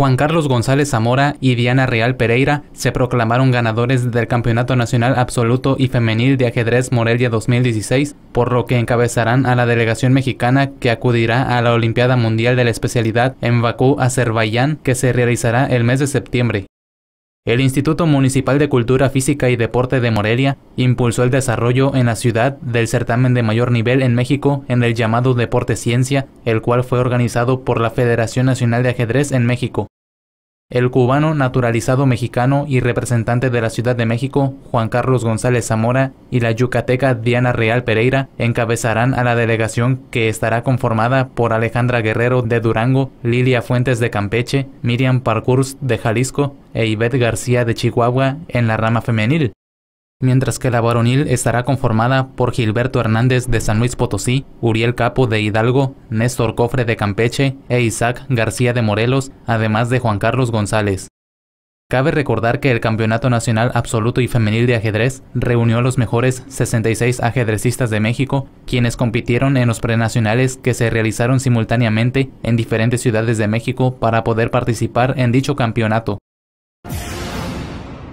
Juan Carlos González Zamora y Diana Real Pereira se proclamaron ganadores del Campeonato Nacional Absoluto y Femenil de Ajedrez Morelia 2016, por lo que encabezarán a la delegación mexicana que acudirá a la Olimpiada Mundial de la especialidad en Bakú, Azerbaiyán, que se realizará el mes de septiembre. El Instituto Municipal de Cultura Física y Deporte de Morelia impulsó el desarrollo en la ciudad del certamen de mayor nivel en México en el llamado Deporte Ciencia, el cual fue organizado por la Federación Nacional de Ajedrez en México. El cubano naturalizado mexicano y representante de la Ciudad de México, Juan Carlos González Zamora, y la yucateca Diana Real Pereira encabezarán a la delegación que estará conformada por Alejandra Guerrero de Durango, Lilia Fuentes de Campeche, Miriam Parcours de Jalisco e Ivette García de Chihuahua en la rama femenil mientras que la varonil estará conformada por Gilberto Hernández de San Luis Potosí, Uriel Capo de Hidalgo, Néstor Cofre de Campeche e Isaac García de Morelos, además de Juan Carlos González. Cabe recordar que el Campeonato Nacional Absoluto y Femenil de Ajedrez reunió a los mejores 66 ajedrecistas de México, quienes compitieron en los prenacionales que se realizaron simultáneamente en diferentes ciudades de México para poder participar en dicho campeonato.